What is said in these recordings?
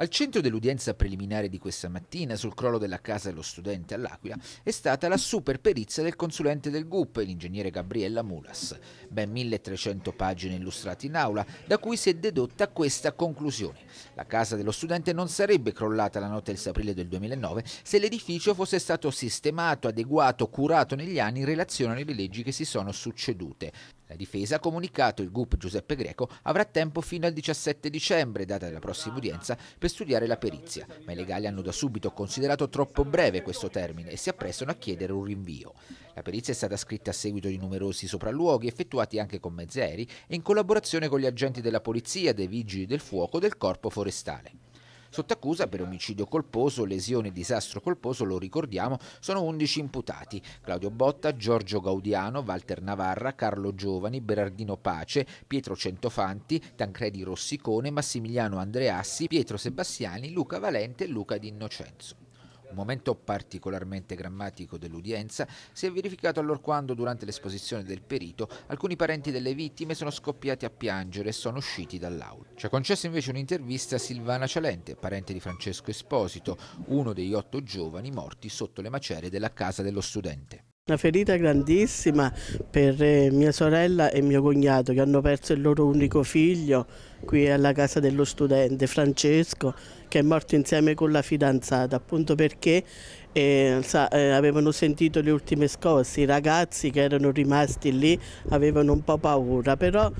Al centro dell'udienza preliminare di questa mattina sul crollo della casa dello studente all'Aquila è stata la super perizia del consulente del GUP, l'ingegnere Gabriella Mulas. Ben 1300 pagine illustrate in aula, da cui si è dedotta questa conclusione. La casa dello studente non sarebbe crollata la notte del 6 aprile del 2009 se l'edificio fosse stato sistemato, adeguato, curato negli anni in relazione alle leggi che si sono succedute. La difesa ha comunicato il GUP Giuseppe Greco avrà tempo fino al 17 dicembre, data della prossima udienza, per studiare la perizia, ma i legali hanno da subito considerato troppo breve questo termine e si apprestano a chiedere un rinvio. La perizia è stata scritta a seguito di numerosi sopralluoghi effettuati anche con mezzi aerei e in collaborazione con gli agenti della polizia, dei vigili del fuoco e del corpo forestale. Sotto accusa per omicidio colposo, lesione e disastro colposo, lo ricordiamo, sono 11 imputati. Claudio Botta, Giorgio Gaudiano, Walter Navarra, Carlo Giovani, Berardino Pace, Pietro Centofanti, Tancredi Rossicone, Massimiliano Andreassi, Pietro Sebastiani, Luca Valente e Luca D'Innocenzo. Un momento particolarmente drammatico dell'udienza si è verificato allora quando, durante l'esposizione del perito, alcuni parenti delle vittime sono scoppiati a piangere e sono usciti dall'aula. Ci ha concesso invece un'intervista a Silvana Cialente, parente di Francesco Esposito, uno degli otto giovani morti sotto le macerie della casa dello studente. Una ferita grandissima per eh, mia sorella e mio cognato che hanno perso il loro unico figlio qui alla casa dello studente Francesco che è morto insieme con la fidanzata appunto perché eh, sa, eh, avevano sentito le ultime scosse, i ragazzi che erano rimasti lì avevano un po' paura però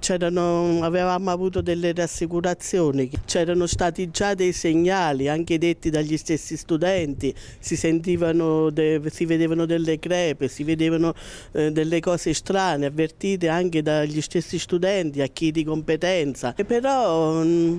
C'erano, avevamo avuto delle rassicurazioni, c'erano stati già dei segnali anche detti dagli stessi studenti, si sentivano, de, si vedevano delle crepe, si vedevano eh, delle cose strane, avvertite anche dagli stessi studenti, a chi di competenza. E però... Mh, mm,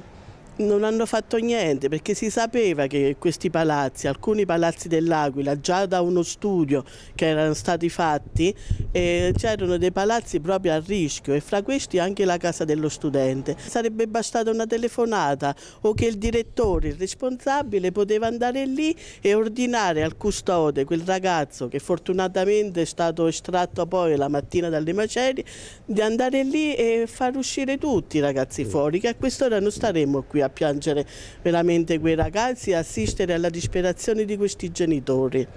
non hanno fatto niente perché si sapeva che questi palazzi, alcuni palazzi dell'Aquila, già da uno studio che erano stati fatti, eh, c'erano dei palazzi proprio a rischio e fra questi anche la casa dello studente. Sarebbe bastata una telefonata o che il direttore, il responsabile, poteva andare lì e ordinare al custode, quel ragazzo che fortunatamente è stato estratto poi la mattina dalle macerie, di andare lì e far uscire tutti i ragazzi fuori, che a quest'ora non staremmo qui a a piangere veramente quei ragazzi e assistere alla disperazione di questi genitori.